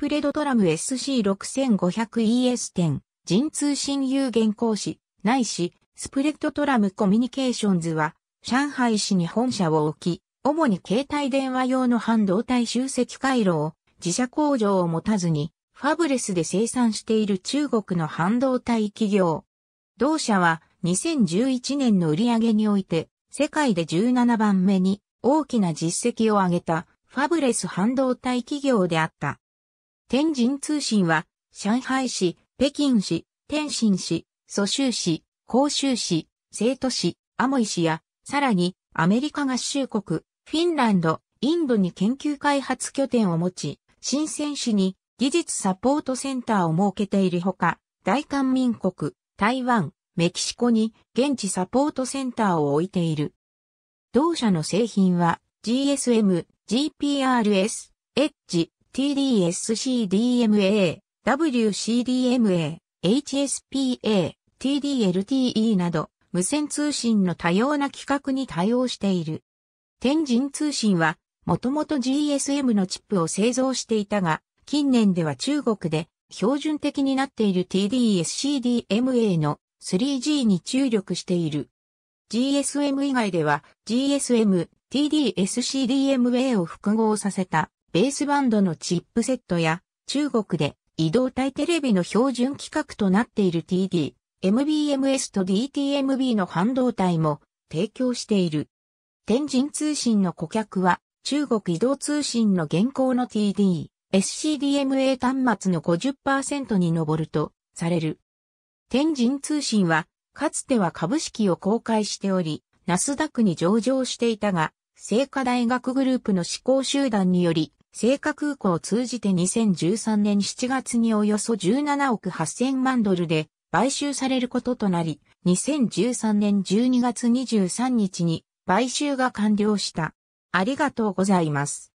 プレドトラム SC6500ES10、人通信有限講師、ないし、スプレッドトラムコミュニケーションズは、上海市に本社を置き、主に携帯電話用の半導体集積回路を自社工場を持たずに、ファブレスで生産している中国の半導体企業。同社は2011年の売上において、世界で17番目に大きな実績を上げたファブレス半導体企業であった。天神通信は、上海市、北京市、天津市、蘇州市、広州市、成都市、アモイ市や、さらに、アメリカ合衆国、フィンランド、インドに研究開発拠点を持ち、新鮮市に技術サポートセンターを設けているほか、大韓民国、台湾、メキシコに現地サポートセンターを置いている。同社の製品は GSM、GPRS、エッジ、TDSCDMA、WCDMA、HSPA、TDLTE など、無線通信の多様な規格に対応している。天神通信は、もともと GSM のチップを製造していたが、近年では中国で標準的になっている TDSCDMA の 3G に注力している。GSM 以外では GSM、TDSCDMA を複合させたベースバンドのチップセットや、中国で移動体テレビの標準規格となっている TD、MBMS と DTMB の半導体も提供している。天神通信の顧客は、中国移動通信の現行の TD、SCDMA 端末の50%に上るとされる。天神通信は、かつては株式を公開しており、ナスダックに上場していたが、聖火大学グループの思考集団により、成果空港を通じて2013年7月におよそ17億8000万ドルで買収されることとなり、2013年12月23日に買収が完了した。ありがとうございます。